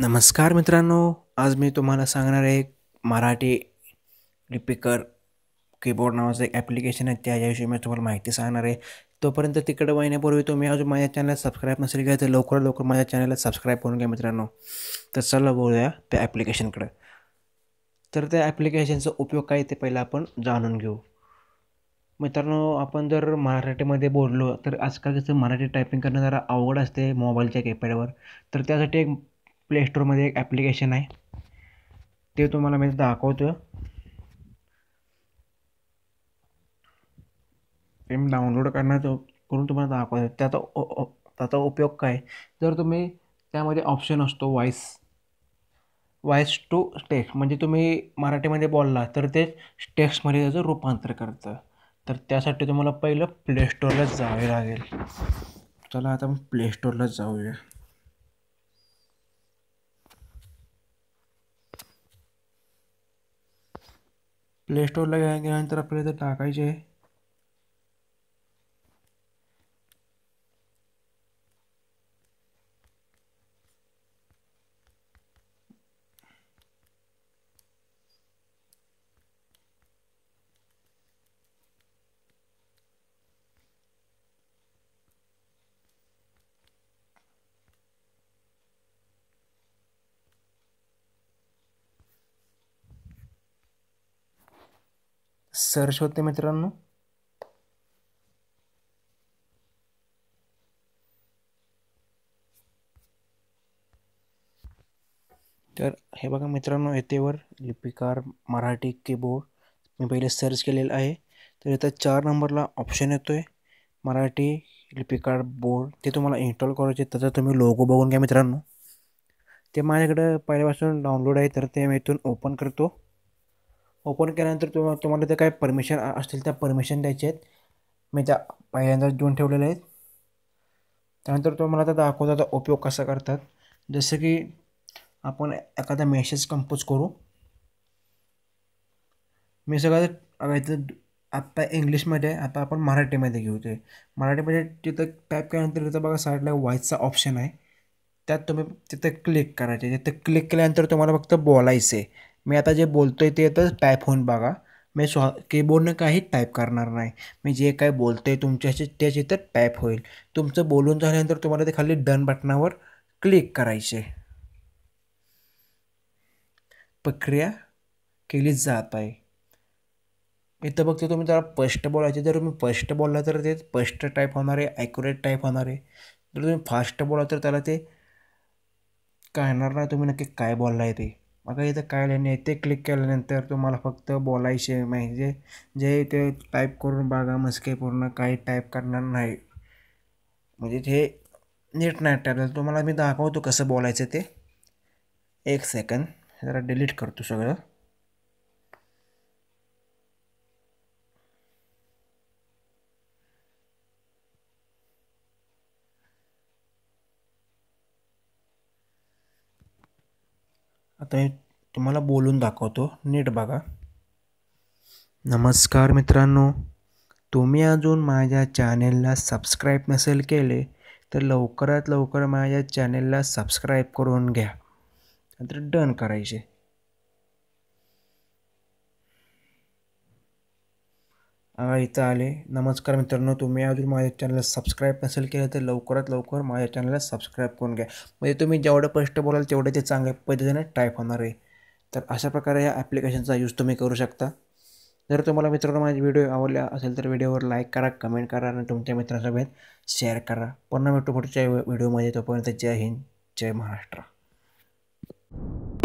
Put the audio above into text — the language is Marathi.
नमस्कार मित्रांनो आज मी तुम्हाला सांगणार आहे मराठी लिपिकर कीबोर्ड नावाचं एक ॲप्लिकेशन आहे त्याच्याविषयी मी तुम्हाला माहिती सांगणार आहे तोपर्यंत तिकडं महिन्यापूर्वी तुम्ही अजून माझ्या चॅनल सबस्क्राईब नसेल घ्या तर लवकरात लवकर माझ्या चॅनलला सबस्क्राईब करून घ्या मित्रांनो तर चला बोलूया त्या ॲप्लिकेशनकडं तर त्या ॲप्लिकेशनचा उपयोग काय ते पहिला आपण जाणून घेऊ मित्रांनो आपण जर मराठीमध्ये बोललो तर आजकाल जसं मराठी टायपिंग करणं जरा अवघड असते मोबाईलच्या कीपॅडवर तर त्यासाठी एक प्लेस्टोरमध्ये एक ॲप्लिकेशन आहे ते तुम्हाला मी दाखवतो ते मी डाउनलोड करण्याचं करून तुम्हाला दाखवतो त्याचा त्याचा उपयोग काय जर तुम्ही त्यामध्ये ऑप्शन असतो वॉईस वॉईस टू टेक्स्ट म्हणजे तुम्ही मराठीमध्ये बोलला तर ते टेक्स्टमध्ये त्याचं रूपांतर करतं तर त्यासाठी तुम्हाला पहिलं स्टोरलाच जावे लागेल चला आता मग स्टोरलाच जाऊया प्ले प्लेस्टोरला गेल्यानंतर आपल्याला ते टाकायचे सर्च होते मित्रांनो तर हे बघा मित्रांनो येथेवर लिपिकार मराठी कीबोर्ड मी पहिले सर्च केलेलं आहे तर इथं चार नंबरला ऑप्शन येतो आहे मराठी लिपिकार बोर्ड ते तुम्हाला इन्स्टॉल करायचे त्याचा तुम्ही लोगो बघून घ्या मित्रांनो ते माझ्याकडं पहिल्यापासून डाउनलोड आहे तर ते मी इथून ओपन करतो ओपन केल्यानंतर तुम तुम्हाला ते काय परमिशन असतील त्या परमिशन द्यायचे आहेत मी त्या पहिल्यांदाच देऊन ठेवलेले आहेत त्यानंतर तुम्हाला आता दाखवता उपयोग कसा करतात जसं की आपण एखादा मेसेज कंपोज करू मी सगळं इथं आत्ता इंग्लिशमध्ये आता आपण मराठीमध्ये घेऊ ते मराठीमध्ये तिथं टाईप केल्यानंतर तिथं बघा साईडला व्हायचा ऑप्शन आहे त्यात तुम्ही तिथं क्लिक करायचे तिथं क्लिक केल्यानंतर तुम्हाला फक्त बोलायचं आहे मी आता जे बोलतो आहे ते तर टायप होऊन बघा मी स्व कीबोर्डनं काही टाईप करणार नाही मी जे काय बोलतो आहे तुमच्याशी त्याच इथं टाईप होईल तुमचं बोलून झाल्यानंतर तुम्हाला ते खाली डन बटनावर क्लिक करायचे प्रक्रिया केली जात आहे इथं बघतो तुम्ही जरा स्पष्ट बोलायचे जर तुम्ही स्पष्ट बोलला तर ते स्पष्ट टाईप होणार आहे ॲक्युरेट टाईप होणार आहे जर तुम्ही फास्ट बोला तर त्याला ते कळणार नाही तुम्ही नक्की काय बोलला आहे ते बघा इथं काय नाही ते क्लिक केल्यानंतर तुम्हाला फक्त बोलायचे म्हणजे जे ते टाईप करून बघा मस्के पूर्ण काही टाईप करणार नाही म्हणजे हे नीट नाही टाकलं तुम्हाला मी दाखवतो कसं बोलायचं ते एक सेकंद जरा डिलीट करतो सगळं आता मी तुम्हाला बोलून दाखवतो नीट बघा नमस्कार मित्रांनो तुम्ही अजून माझ्या चॅनेलला सबस्क्राईब नसेल केले तर लवकरात लवकर माझ्या चॅनेलला सबस्क्राईब करून घ्या नंतर डन करायचे इथं आले नमस्कार मित्रांनो तुम्ही अजून माझ्या चॅनलला सबस्क्राईब नसेल केलं तर लवकरात लवकर माझ्या चॅनलला सबस्क्राईब करून घ्या म्हणजे तुम्ही जेवढं स्पष्ट बोलाल तेवढं ते चांगल्या पद्धतीने टाईप होणार आहे तर अशा प्रकारे या ॲप्लिकेशनचा यूज तुम्ही करू शकता जर तुम्हाला मित्रांनो माझे व्हिडिओ आवडले असेल तर व्हिडिओवर लाईक करा कमेंट करा आणि तुमच्या मित्रांसोबत शेअर करा पुन्हा भेटू पुढच्या व्हिडिओमध्ये तोपर्यंत जय हिंद जय महाराष्ट्र